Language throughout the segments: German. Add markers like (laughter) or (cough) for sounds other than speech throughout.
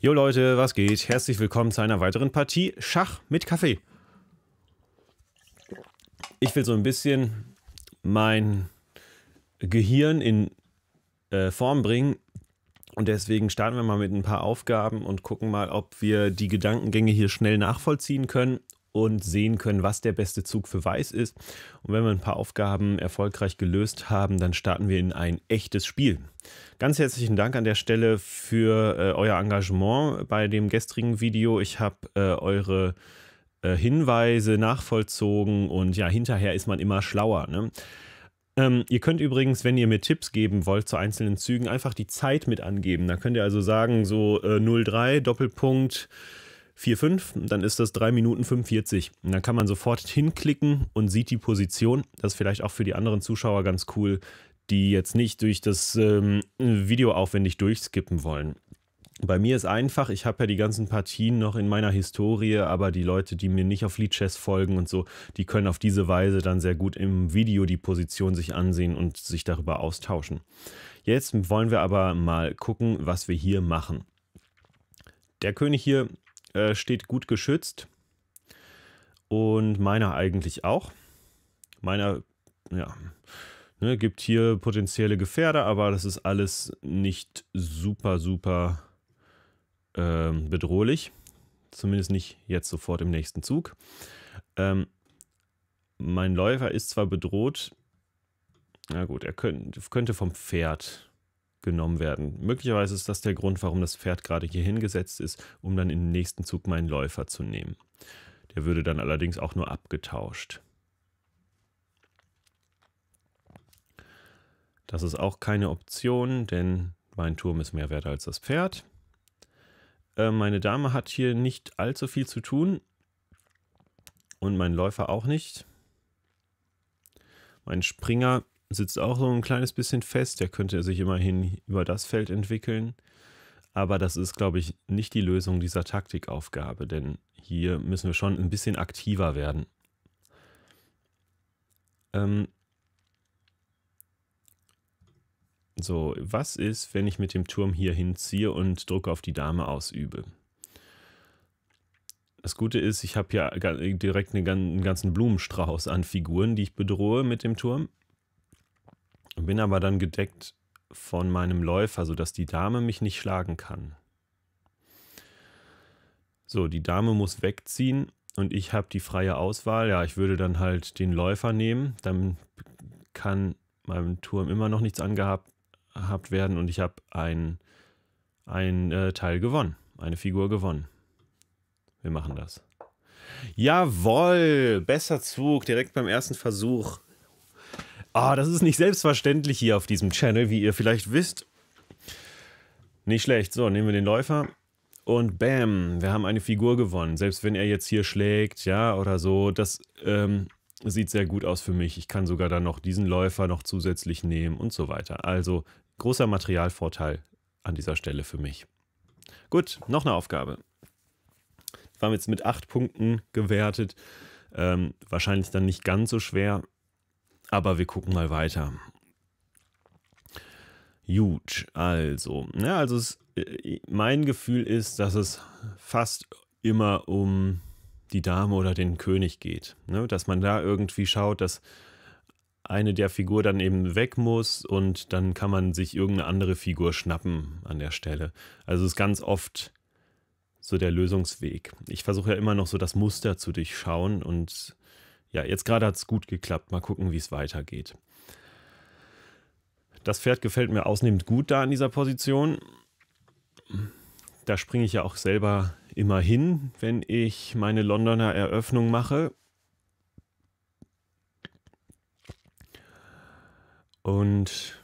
Jo Leute, was geht? Herzlich willkommen zu einer weiteren Partie Schach mit Kaffee. Ich will so ein bisschen mein Gehirn in äh, Form bringen und deswegen starten wir mal mit ein paar Aufgaben und gucken mal, ob wir die Gedankengänge hier schnell nachvollziehen können und sehen können, was der beste Zug für Weiß ist. Und wenn wir ein paar Aufgaben erfolgreich gelöst haben, dann starten wir in ein echtes Spiel. Ganz herzlichen Dank an der Stelle für äh, euer Engagement bei dem gestrigen Video. Ich habe äh, eure äh, Hinweise nachvollzogen und ja, hinterher ist man immer schlauer. Ne? Ähm, ihr könnt übrigens, wenn ihr mir Tipps geben wollt zu einzelnen Zügen, einfach die Zeit mit angeben. Da könnt ihr also sagen, so 03 äh, Doppelpunkt 4,5, dann ist das 3 Minuten 45. Und dann kann man sofort hinklicken und sieht die Position. Das ist vielleicht auch für die anderen Zuschauer ganz cool, die jetzt nicht durch das ähm, Video aufwendig durchskippen wollen. Bei mir ist einfach, ich habe ja die ganzen Partien noch in meiner Historie, aber die Leute, die mir nicht auf Lead Chess folgen und so, die können auf diese Weise dann sehr gut im Video die Position sich ansehen und sich darüber austauschen. Jetzt wollen wir aber mal gucken, was wir hier machen. Der König hier äh, steht gut geschützt. Und meiner eigentlich auch. Meiner, ja, ne, gibt hier potenzielle Gefährder, aber das ist alles nicht super, super ähm, bedrohlich. Zumindest nicht jetzt sofort im nächsten Zug. Ähm, mein Läufer ist zwar bedroht, na gut, er könnte vom Pferd genommen werden. Möglicherweise ist das der Grund, warum das Pferd gerade hier hingesetzt ist, um dann im nächsten Zug meinen Läufer zu nehmen. Der würde dann allerdings auch nur abgetauscht. Das ist auch keine Option, denn mein Turm ist mehr wert als das Pferd. Äh, meine Dame hat hier nicht allzu viel zu tun und mein Läufer auch nicht. Mein Springer sitzt auch so ein kleines bisschen fest. Der könnte sich immerhin über das Feld entwickeln. Aber das ist, glaube ich, nicht die Lösung dieser Taktikaufgabe, denn hier müssen wir schon ein bisschen aktiver werden. Ähm so, was ist, wenn ich mit dem Turm hier hinziehe und Druck auf die Dame ausübe? Das Gute ist, ich habe ja direkt einen ganzen Blumenstrauß an Figuren, die ich bedrohe mit dem Turm bin aber dann gedeckt von meinem Läufer, sodass die Dame mich nicht schlagen kann. So, die Dame muss wegziehen und ich habe die freie Auswahl. Ja, ich würde dann halt den Läufer nehmen. Dann kann meinem Turm immer noch nichts angehabt werden und ich habe ein, ein äh, Teil gewonnen, eine Figur gewonnen. Wir machen das. Jawoll, besser Zug, direkt beim ersten Versuch. Ah, das ist nicht selbstverständlich hier auf diesem Channel, wie ihr vielleicht wisst. Nicht schlecht. So, nehmen wir den Läufer. Und bam, wir haben eine Figur gewonnen. Selbst wenn er jetzt hier schlägt, ja, oder so. Das ähm, sieht sehr gut aus für mich. Ich kann sogar dann noch diesen Läufer noch zusätzlich nehmen und so weiter. Also, großer Materialvorteil an dieser Stelle für mich. Gut, noch eine Aufgabe. Wir haben jetzt mit acht Punkten gewertet. Ähm, wahrscheinlich dann nicht ganz so schwer. Aber wir gucken mal weiter. Huge, also. Ja, also es, äh, mein Gefühl ist, dass es fast immer um die Dame oder den König geht. Ne? Dass man da irgendwie schaut, dass eine der Figur dann eben weg muss und dann kann man sich irgendeine andere Figur schnappen an der Stelle. Also es ist ganz oft so der Lösungsweg. Ich versuche ja immer noch so das Muster zu durchschauen und ja, jetzt gerade hat es gut geklappt. Mal gucken, wie es weitergeht. Das Pferd gefällt mir ausnehmend gut da in dieser Position. Da springe ich ja auch selber immer hin, wenn ich meine Londoner Eröffnung mache. Und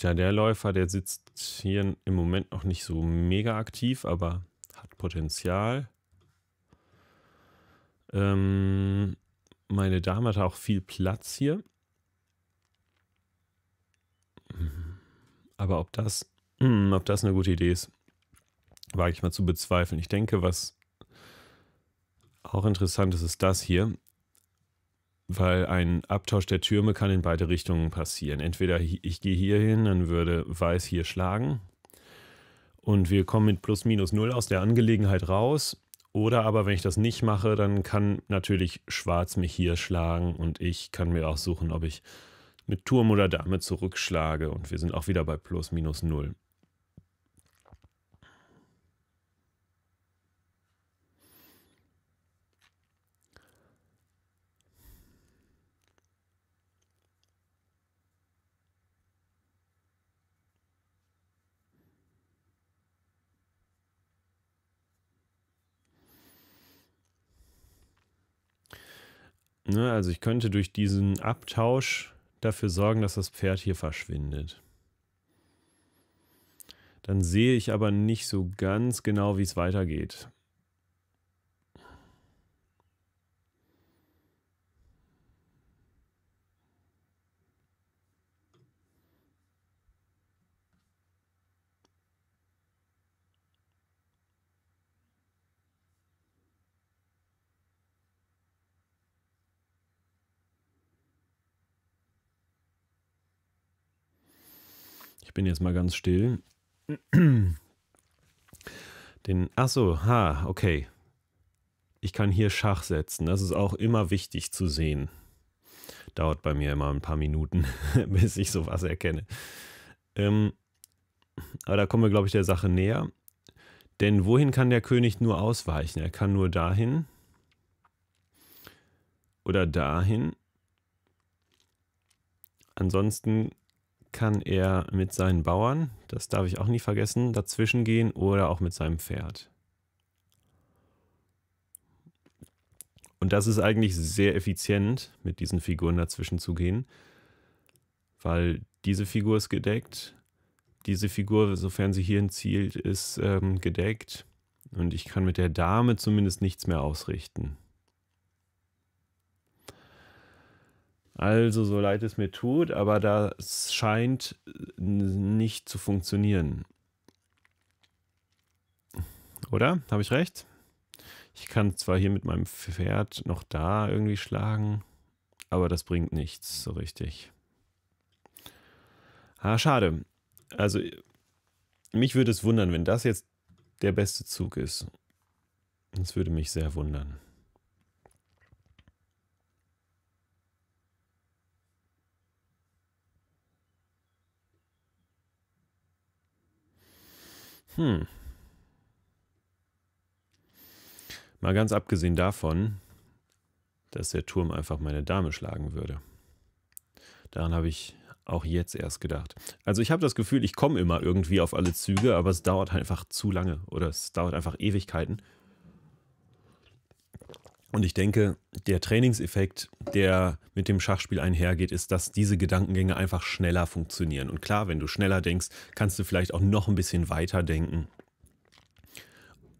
ja, der Läufer, der sitzt hier im Moment noch nicht so mega aktiv, aber hat Potenzial. Ähm, meine Dame hat auch viel Platz hier. Aber ob das, hm, ob das eine gute Idee ist, wage ich mal zu bezweifeln. Ich denke, was auch interessant ist, ist das hier. Weil ein Abtausch der Türme kann in beide Richtungen passieren. Entweder ich gehe hier hin, dann würde Weiß hier schlagen. Und wir kommen mit plus minus null aus der Angelegenheit raus. Oder aber wenn ich das nicht mache, dann kann natürlich Schwarz mich hier schlagen und ich kann mir auch suchen, ob ich mit Turm oder Dame zurückschlage und wir sind auch wieder bei plus minus null. Ne, also ich könnte durch diesen Abtausch dafür sorgen, dass das Pferd hier verschwindet. Dann sehe ich aber nicht so ganz genau, wie es weitergeht. bin jetzt mal ganz still. Den, ach so, ha, okay. Ich kann hier Schach setzen. Das ist auch immer wichtig zu sehen. Dauert bei mir immer ein paar Minuten, (laughs) bis ich sowas erkenne. Ähm, aber da kommen wir, glaube ich, der Sache näher. Denn wohin kann der König nur ausweichen? Er kann nur dahin oder dahin. Ansonsten kann er mit seinen Bauern, das darf ich auch nie vergessen, dazwischen gehen oder auch mit seinem Pferd. Und das ist eigentlich sehr effizient, mit diesen Figuren dazwischen zu gehen, weil diese Figur ist gedeckt, diese Figur, sofern sie hierhin zielt, ist ähm, gedeckt und ich kann mit der Dame zumindest nichts mehr ausrichten. Also, so leid es mir tut, aber das scheint nicht zu funktionieren. Oder? Habe ich recht? Ich kann zwar hier mit meinem Pferd noch da irgendwie schlagen, aber das bringt nichts so richtig. Ah, schade. Also, mich würde es wundern, wenn das jetzt der beste Zug ist. Das würde mich sehr wundern. Hm. Mal ganz abgesehen davon, dass der Turm einfach meine Dame schlagen würde. Daran habe ich auch jetzt erst gedacht. Also ich habe das Gefühl, ich komme immer irgendwie auf alle Züge, aber es dauert einfach zu lange oder es dauert einfach Ewigkeiten. Und ich denke, der Trainingseffekt, der mit dem Schachspiel einhergeht, ist, dass diese Gedankengänge einfach schneller funktionieren. Und klar, wenn du schneller denkst, kannst du vielleicht auch noch ein bisschen weiter denken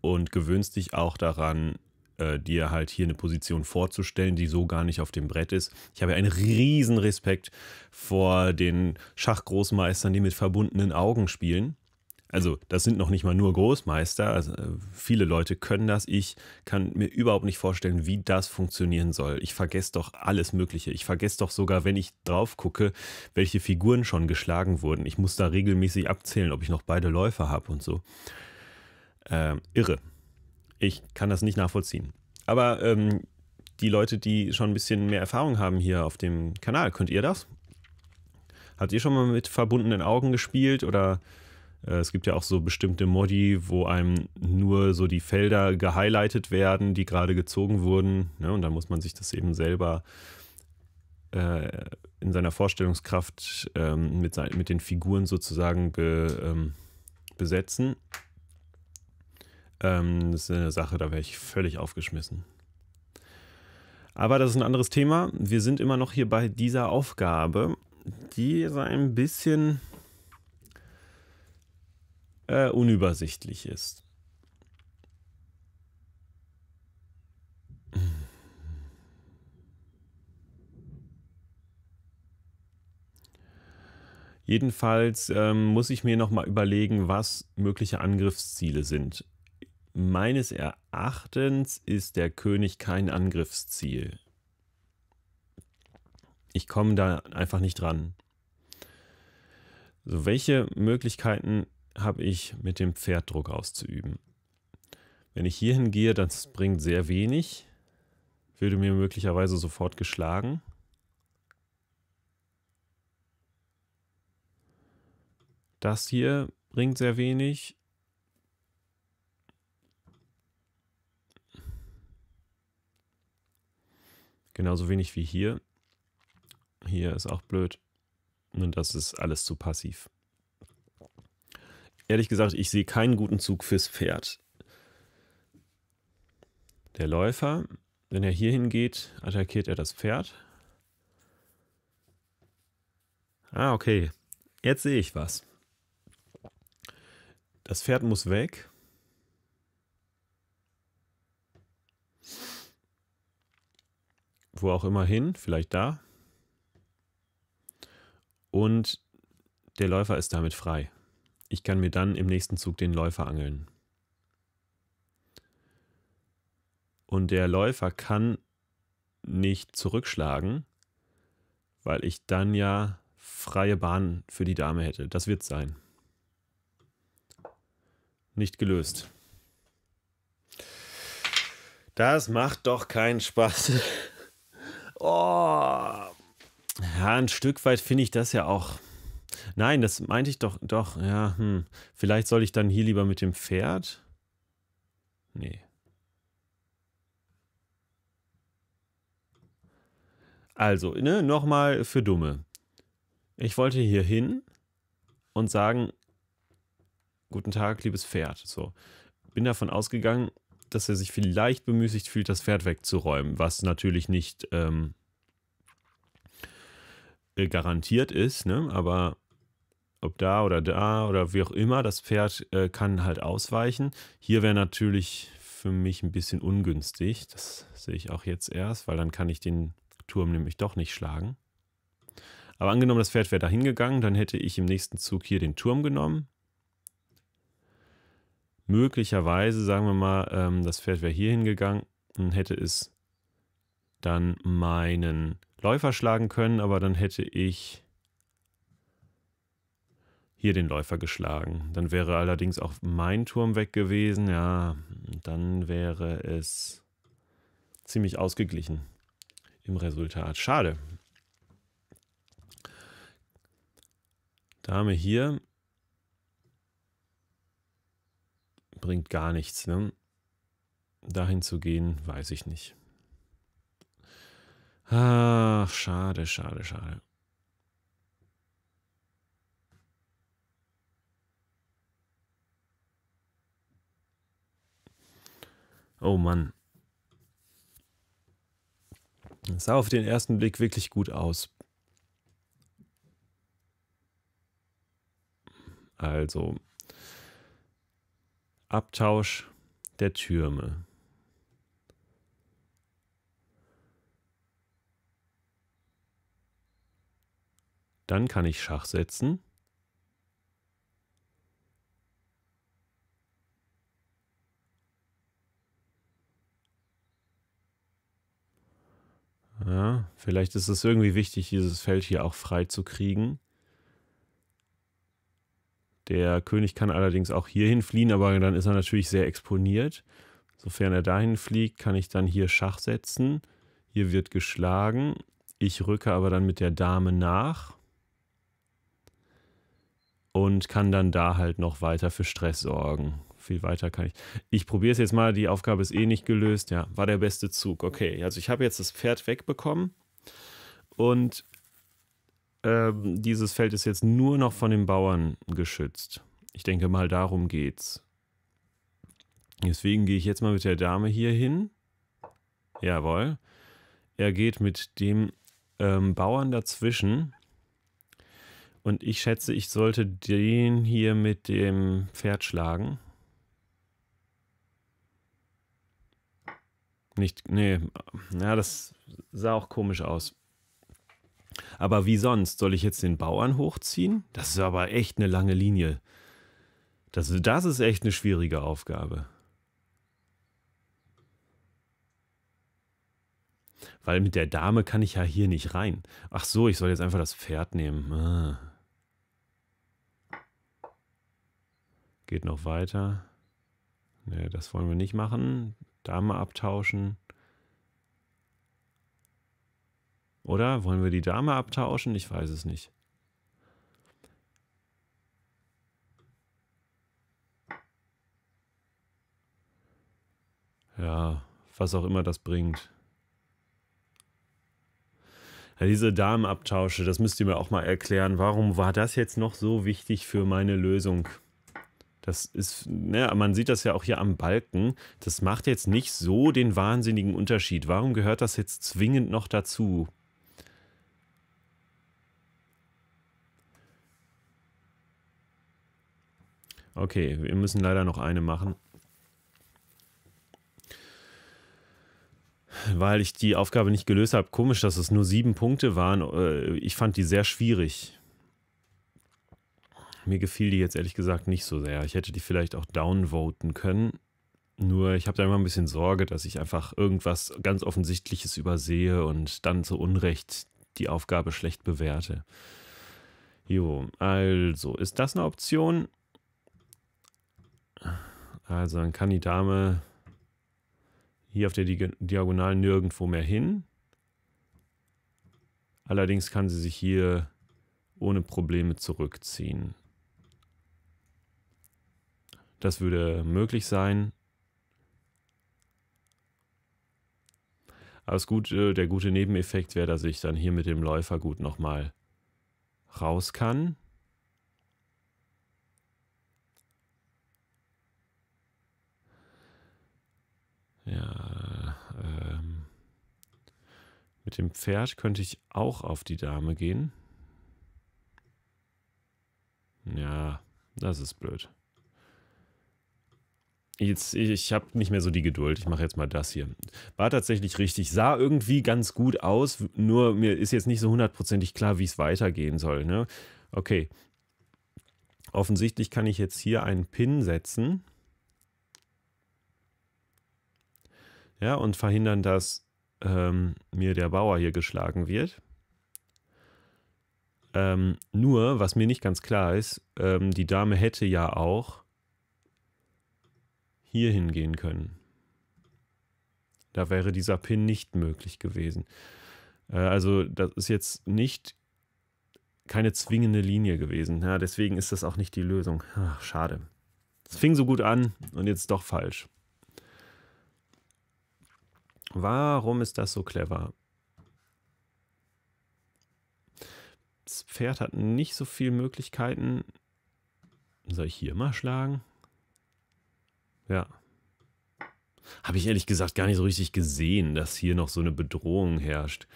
und gewöhnst dich auch daran, äh, dir halt hier eine Position vorzustellen, die so gar nicht auf dem Brett ist. Ich habe einen riesen Respekt vor den Schachgroßmeistern, die mit verbundenen Augen spielen. Also das sind noch nicht mal nur Großmeister. Also, äh, viele Leute können das. Ich kann mir überhaupt nicht vorstellen, wie das funktionieren soll. Ich vergesse doch alles Mögliche. Ich vergesse doch sogar, wenn ich drauf gucke, welche Figuren schon geschlagen wurden. Ich muss da regelmäßig abzählen, ob ich noch beide Läufer habe und so. Ähm, irre. Ich kann das nicht nachvollziehen. Aber ähm, die Leute, die schon ein bisschen mehr Erfahrung haben hier auf dem Kanal, könnt ihr das? Habt ihr schon mal mit verbundenen Augen gespielt oder äh, es gibt ja auch so bestimmte Modi, wo einem nur so die Felder gehighlightet werden, die gerade gezogen wurden. Ne? Und dann muss man sich das eben selber äh, in seiner Vorstellungskraft ähm, mit, sein, mit den Figuren sozusagen be, ähm, besetzen. Ähm, das ist eine Sache, da wäre ich völlig aufgeschmissen. Aber das ist ein anderes Thema. Wir sind immer noch hier bei dieser Aufgabe, die so ein bisschen äh, unübersichtlich ist. Jedenfalls ähm, muss ich mir nochmal überlegen, was mögliche Angriffsziele sind. Meines Erachtens ist der König kein Angriffsziel. Ich komme da einfach nicht dran. So, welche Möglichkeiten habe ich mit dem Pferd Druck auszuüben. Wenn ich hier hingehe, das bringt sehr wenig, würde mir möglicherweise sofort geschlagen. Das hier bringt sehr wenig. Genauso wenig wie hier. Hier ist auch blöd. Und das ist alles zu passiv ehrlich gesagt, ich sehe keinen guten Zug fürs Pferd. Der Läufer, wenn er hier hingeht, attackiert er das Pferd. Ah, okay. Jetzt sehe ich was. Das Pferd muss weg. Wo auch immer hin, vielleicht da. Und der Läufer ist damit frei. Ich kann mir dann im nächsten Zug den Läufer angeln. Und der Läufer kann nicht zurückschlagen, weil ich dann ja freie Bahn für die Dame hätte. Das wird sein. Nicht gelöst. Das macht doch keinen Spaß. (laughs) oh. Ja, ein Stück weit finde ich das ja auch Nein, das meinte ich doch, doch, ja, hm. Vielleicht soll ich dann hier lieber mit dem Pferd? Nee. Also, ne, nochmal für Dumme. Ich wollte hier hin und sagen, guten Tag, liebes Pferd. So, bin davon ausgegangen, dass er sich vielleicht bemüßigt fühlt, das Pferd wegzuräumen, was natürlich nicht ähm, äh, garantiert ist, ne? aber ob da oder da oder wie auch immer, das Pferd äh, kann halt ausweichen. Hier wäre natürlich für mich ein bisschen ungünstig. Das sehe ich auch jetzt erst, weil dann kann ich den Turm nämlich doch nicht schlagen. Aber angenommen, das Pferd wäre da hingegangen, dann hätte ich im nächsten Zug hier den Turm genommen. Möglicherweise, sagen wir mal, ähm, das Pferd wäre hier hingegangen und hätte es dann meinen Läufer schlagen können, aber dann hätte ich hier den Läufer geschlagen. Dann wäre allerdings auch mein Turm weg gewesen. Ja, dann wäre es ziemlich ausgeglichen im Resultat. Schade. Dame hier bringt gar nichts. Ne? Dahin zu gehen, weiß ich nicht. Ach, schade, schade, schade. Oh Mann. Das sah auf den ersten Blick wirklich gut aus. Also, Abtausch der Türme. Dann kann ich Schach setzen. Vielleicht ist es irgendwie wichtig, dieses Feld hier auch frei zu kriegen. Der König kann allerdings auch hierhin fliehen, aber dann ist er natürlich sehr exponiert. Sofern er dahin fliegt, kann ich dann hier Schach setzen. Hier wird geschlagen. Ich rücke aber dann mit der Dame nach. Und kann dann da halt noch weiter für Stress sorgen. Viel weiter kann ich. Ich probiere es jetzt mal. Die Aufgabe ist eh nicht gelöst. Ja, war der beste Zug. Okay, also ich habe jetzt das Pferd wegbekommen. Und ähm, dieses Feld ist jetzt nur noch von den Bauern geschützt. Ich denke mal, darum geht's. Deswegen gehe ich jetzt mal mit der Dame hier hin. Jawohl. Er geht mit dem ähm, Bauern dazwischen. Und ich schätze, ich sollte den hier mit dem Pferd schlagen. Nicht, nee, ja, das sah auch komisch aus. Aber wie sonst? Soll ich jetzt den Bauern hochziehen? Das ist aber echt eine lange Linie. Das, das ist echt eine schwierige Aufgabe. Weil mit der Dame kann ich ja hier nicht rein. Ach so, ich soll jetzt einfach das Pferd nehmen. Ah. Geht noch weiter. Ne, das wollen wir nicht machen. Dame abtauschen. Oder wollen wir die Dame abtauschen? Ich weiß es nicht. Ja, was auch immer das bringt. Ja, diese Damenabtausche, das müsst ihr mir auch mal erklären. Warum war das jetzt noch so wichtig für meine Lösung? Das ist, ne, man sieht das ja auch hier am Balken. Das macht jetzt nicht so den wahnsinnigen Unterschied. Warum gehört das jetzt zwingend noch dazu? Okay, wir müssen leider noch eine machen. Weil ich die Aufgabe nicht gelöst habe. Komisch, dass es nur sieben Punkte waren. Äh, ich fand die sehr schwierig. Mir gefiel die jetzt ehrlich gesagt nicht so sehr. Ich hätte die vielleicht auch downvoten können. Nur ich habe da immer ein bisschen Sorge, dass ich einfach irgendwas ganz Offensichtliches übersehe und dann zu Unrecht die Aufgabe schlecht bewerte. Jo, also ist das eine Option? Also dann kann die Dame hier auf der Diagonal nirgendwo mehr hin. Allerdings kann sie sich hier ohne Probleme zurückziehen. Das würde möglich sein. Aber gut, äh, der gute Nebeneffekt wäre, dass ich dann hier mit dem Läufer gut nochmal raus kann. Ja, ähm, mit dem Pferd könnte ich auch auf die Dame gehen. Ja, das ist blöd. Jetzt, ich, ich habe nicht mehr so die Geduld. Ich mache jetzt mal das hier. War tatsächlich richtig. Sah irgendwie ganz gut aus. Nur mir ist jetzt nicht so hundertprozentig klar, wie es weitergehen soll. Ne? Okay. Offensichtlich kann ich jetzt hier einen Pin setzen. ja, und verhindern, dass ähm, mir der Bauer hier geschlagen wird. Ähm, nur, was mir nicht ganz klar ist, ähm, die Dame hätte ja auch hier hingehen können. Da wäre dieser Pin nicht möglich gewesen. Äh, also, das ist jetzt nicht keine zwingende Linie gewesen. Ja, deswegen ist das auch nicht die Lösung. Ach, schade. Es fing so gut an und jetzt doch falsch. Warum ist das so clever? Das Pferd hat nicht so viele Möglichkeiten. Soll ich hier mal schlagen? Ja. Habe ich ehrlich gesagt gar nicht so richtig gesehen, dass hier noch so eine Bedrohung herrscht.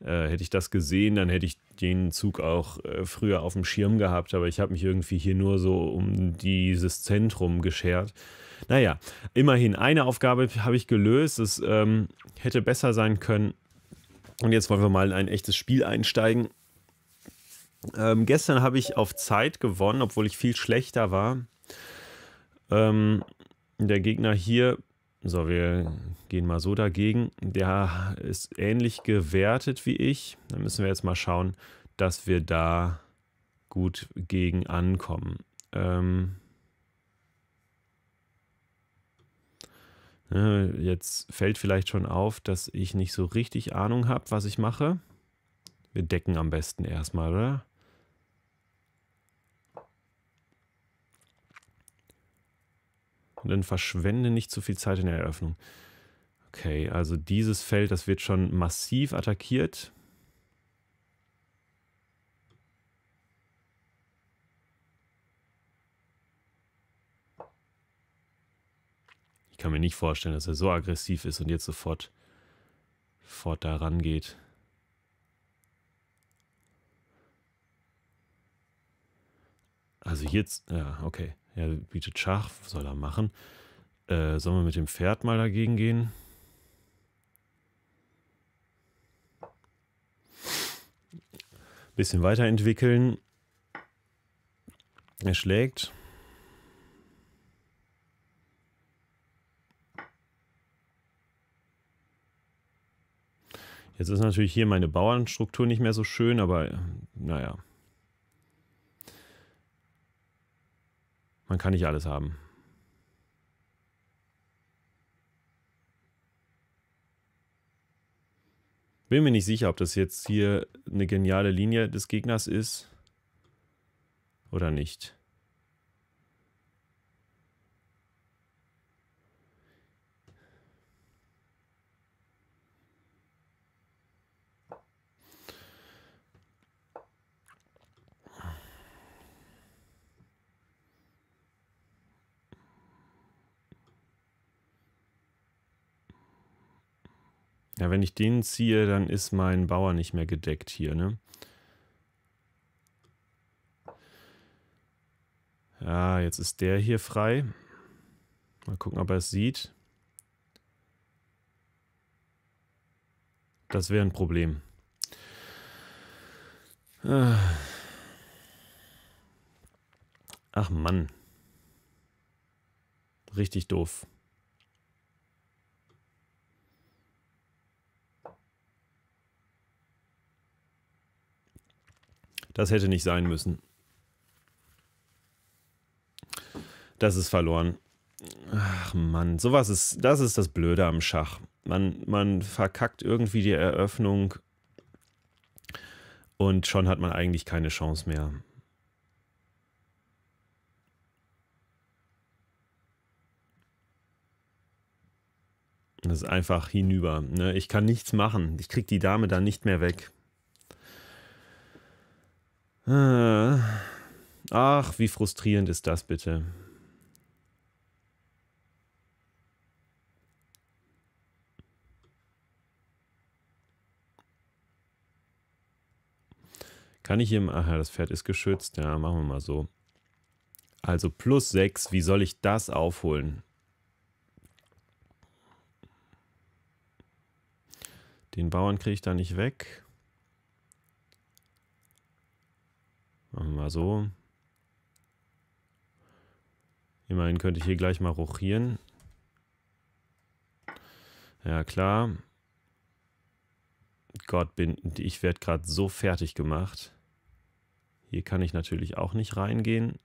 Äh, hätte ich das gesehen, dann hätte ich den Zug auch äh, früher auf dem Schirm gehabt, aber ich habe mich irgendwie hier nur so um dieses Zentrum geschert. Naja, immerhin, eine Aufgabe habe ich gelöst. Es ähm, hätte besser sein können. Und jetzt wollen wir mal in ein echtes Spiel einsteigen. Ähm, gestern habe ich auf Zeit gewonnen, obwohl ich viel schlechter war. Ähm, der Gegner hier, so wir gehen mal so dagegen, der ist ähnlich gewertet wie ich. Da müssen wir jetzt mal schauen, dass wir da gut gegen ankommen. Ähm, Ne, jetzt fällt vielleicht schon auf, dass ich nicht so richtig Ahnung habe, was ich mache. Wir decken am besten erstmal, oder? Und dann verschwende nicht zu viel Zeit in der Eröffnung. Okay, also dieses Feld, das wird schon massiv attackiert. kann mir nicht vorstellen, dass er so aggressiv ist und jetzt sofort, sofort da rangeht. Also jetzt, ja, okay. Er bietet Schach, soll er machen. Äh, sollen wir mit dem Pferd mal dagegen gehen? Bisschen weiterentwickeln. Er schlägt. Jetzt ist natürlich hier meine Bauernstruktur nicht mehr so schön, aber äh, naja. Man kann nicht alles haben. Bin mir nicht sicher, ob das jetzt hier eine geniale Linie des Gegners ist oder nicht. Ja, wenn ich den ziehe, dann ist mein Bauer nicht mehr gedeckt hier, ne? Ja, jetzt ist der hier frei. Mal gucken, ob er es sieht. Das wäre ein Problem. Ach Mann. Richtig doof. Das hätte nicht sein müssen. Das ist verloren. Ach Mann, sowas ist, das ist das Blöde am Schach. Man, man verkackt irgendwie die Eröffnung und schon hat man eigentlich keine Chance mehr. Das ist einfach hinüber. Ne? Ich kann nichts machen. Ich kriege die Dame da nicht mehr weg. Äh. Ach, wie frustrierend ist das bitte. Kann ich hier... Ach ja, das Pferd ist geschützt. Ja, machen wir mal so. Also plus 6, wie soll ich das aufholen? Den Bauern kriege ich da nicht weg. Machen wir mal so. Immerhin könnte ich hier gleich mal rochieren. Ja, klar. Gott, bin, ich werde gerade so fertig gemacht. Hier kann ich natürlich auch nicht reingehen.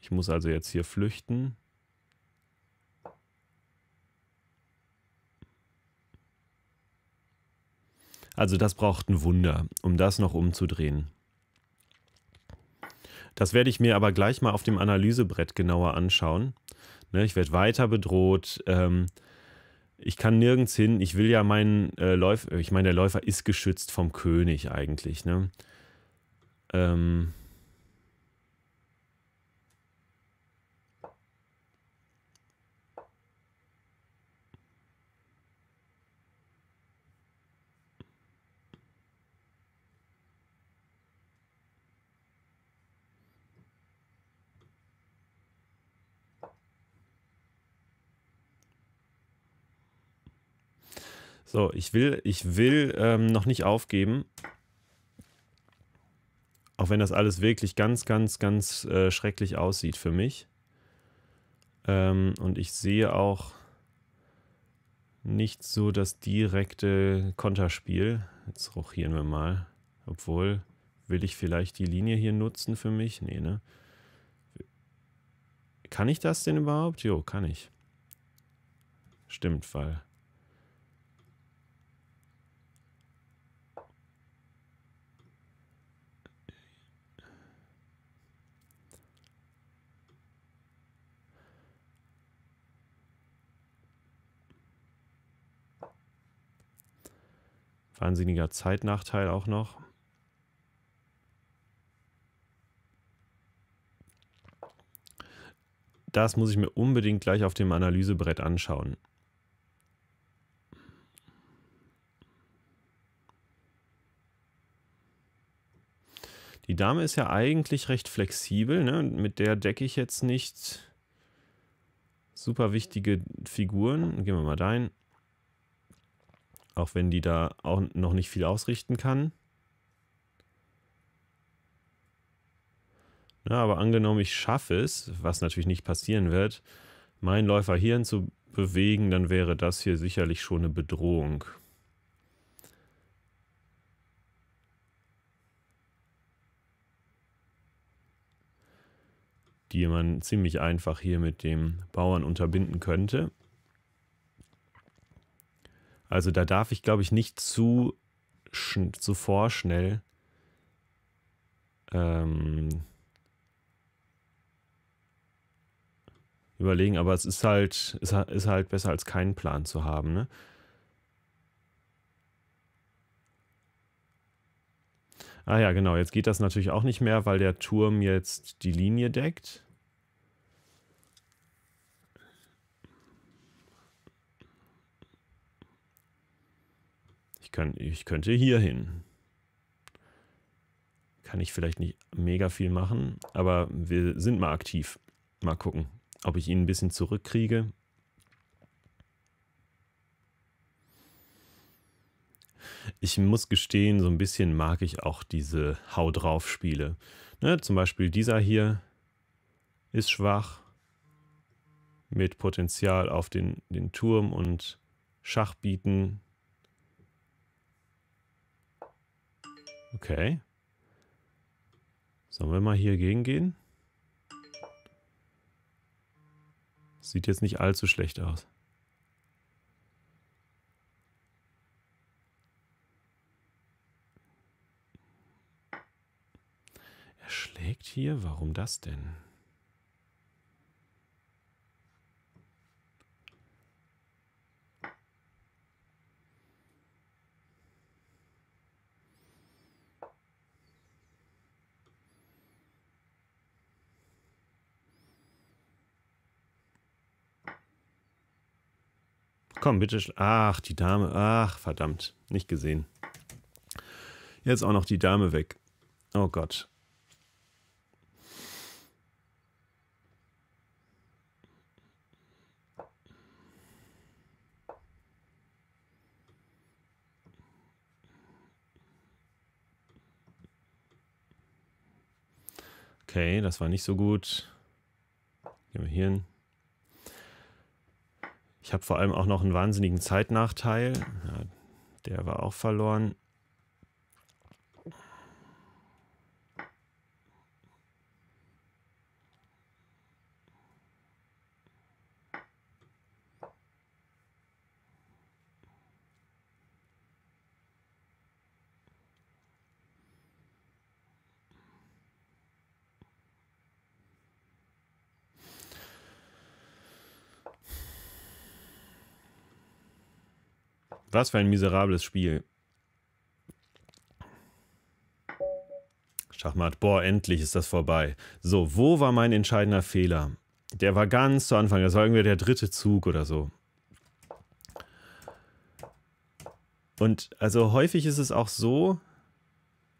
Ich muss also jetzt hier flüchten. Also das braucht ein Wunder, um das noch umzudrehen. Das werde ich mir aber gleich mal auf dem Analysebrett genauer anschauen. Ne, ich werde weiter bedroht. Ähm, ich kann nirgends hin. Ich will ja meinen äh, Läufer, ich meine, der Läufer ist geschützt vom König eigentlich. Ne? Ähm So, ich will, ich will ähm, noch nicht aufgeben. Auch wenn das alles wirklich ganz, ganz, ganz äh, schrecklich aussieht für mich. Ähm, und ich sehe auch nicht so das direkte Konterspiel. Jetzt rochieren wir mal. Obwohl, will ich vielleicht die Linie hier nutzen für mich? Nee, ne? Kann ich das denn überhaupt? Jo, kann ich. Stimmt, weil Wahnsinniger Zeitnachteil auch noch. Das muss ich mir unbedingt gleich auf dem Analysebrett anschauen. Die Dame ist ja eigentlich recht flexibel, ne? mit der decke ich jetzt nicht super wichtige Figuren. Gehen wir mal dahin. Auch wenn die da auch noch nicht viel ausrichten kann. Ja, aber angenommen, ich schaffe es, was natürlich nicht passieren wird, meinen Läufer hier zu bewegen, dann wäre das hier sicherlich schon eine Bedrohung. Die man ziemlich einfach hier mit dem Bauern unterbinden könnte. Also da darf ich, glaube ich, nicht zu, zu vorschnell ähm, überlegen, aber es ist halt, ist, ist halt besser als keinen Plan zu haben. Ne? Ah ja, genau, jetzt geht das natürlich auch nicht mehr, weil der Turm jetzt die Linie deckt. kann, ich könnte hier hin. Kann ich vielleicht nicht mega viel machen, aber wir sind mal aktiv. Mal gucken, ob ich ihn ein bisschen zurückkriege. Ich muss gestehen, so ein bisschen mag ich auch diese Hau drauf Spiele. Ne, zum Beispiel dieser hier ist schwach mit Potenzial auf den, den Turm und Schach bieten. Okay. Sollen wir mal hier gegen gehen? Sieht jetzt nicht allzu schlecht aus. Er schlägt hier? Warum das denn? Komm, bitte. Ach, die Dame. Ach, verdammt. Nicht gesehen. Jetzt auch noch die Dame weg. Oh Gott. Okay, das war nicht so gut. Gehen wir hier hin. Ich habe vor allem auch noch einen wahnsinnigen Zeitnachteil. Ja, der war auch verloren. Was für ein miserables Spiel. Schachmatt, boah, endlich ist das vorbei. So, wo war mein entscheidender Fehler? Der war ganz zu Anfang, das war irgendwie der dritte Zug oder so. Und also häufig ist es auch so,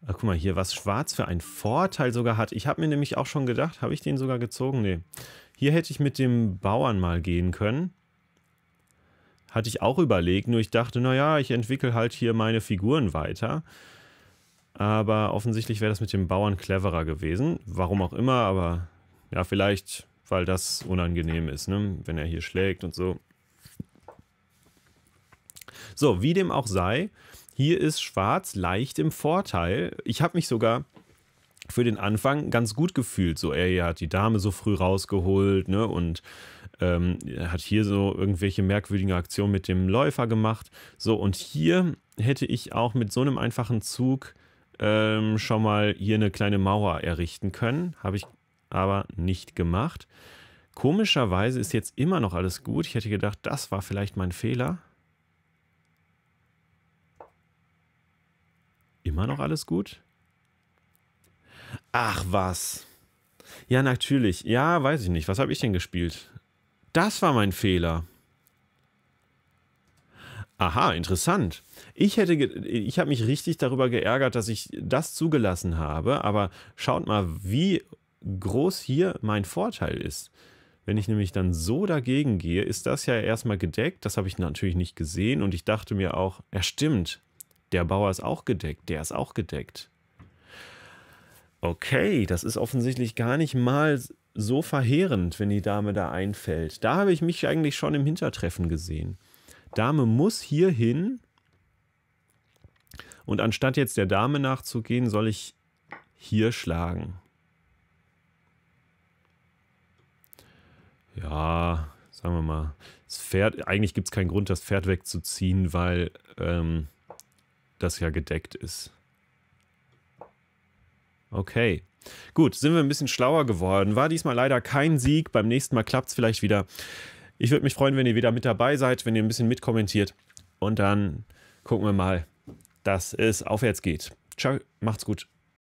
ach, guck mal hier, was Schwarz für einen Vorteil sogar hat. Ich habe mir nämlich auch schon gedacht, habe ich den sogar gezogen? Nee. Hier hätte ich mit dem Bauern mal gehen können. Hatte ich auch überlegt, nur ich dachte, naja, ich entwickle halt hier meine Figuren weiter. Aber offensichtlich wäre das mit dem Bauern cleverer gewesen. Warum auch immer, aber ja, vielleicht, weil das unangenehm ist, ne? wenn er hier schlägt und so. So, wie dem auch sei, hier ist Schwarz leicht im Vorteil. Ich habe mich sogar für den Anfang ganz gut gefühlt. So, er hat die Dame so früh rausgeholt, ne? Und ähm, hat hier so irgendwelche merkwürdigen Aktionen mit dem Läufer gemacht. So, und hier hätte ich auch mit so einem einfachen Zug ähm, schon mal hier eine kleine Mauer errichten können. Habe ich aber nicht gemacht. Komischerweise ist jetzt immer noch alles gut. Ich hätte gedacht, das war vielleicht mein Fehler. Immer noch alles gut? Ach was. Ja, natürlich. Ja, weiß ich nicht. Was habe ich denn gespielt? Das war mein Fehler. Aha, interessant. Ich ich habe mich richtig darüber geärgert, dass ich das zugelassen habe, aber schaut mal, wie groß hier mein Vorteil ist. Wenn ich nämlich dann so dagegen gehe, ist das ja erstmal gedeckt. Das habe ich natürlich nicht gesehen und ich dachte mir auch, er ja stimmt, der Bauer ist auch gedeckt, der ist auch gedeckt. Okay, das ist offensichtlich gar nicht mal so verheerend, wenn die Dame da einfällt. Da habe ich mich eigentlich schon im Hintertreffen gesehen. Dame muss hier hin. Und anstatt jetzt der Dame nachzugehen, soll ich hier schlagen. Ja, sagen wir mal. Das Pferd, eigentlich gibt es keinen Grund, das Pferd wegzuziehen, weil ähm, das ja gedeckt ist. Okay. Gut, sind wir ein bisschen schlauer geworden. War diesmal leider kein Sieg. Beim nächsten Mal klappt es vielleicht wieder. Ich würde mich freuen, wenn ihr wieder mit dabei seid, wenn ihr ein bisschen mitkommentiert. Und dann gucken wir mal, dass es aufwärts geht. Ciao, macht's gut.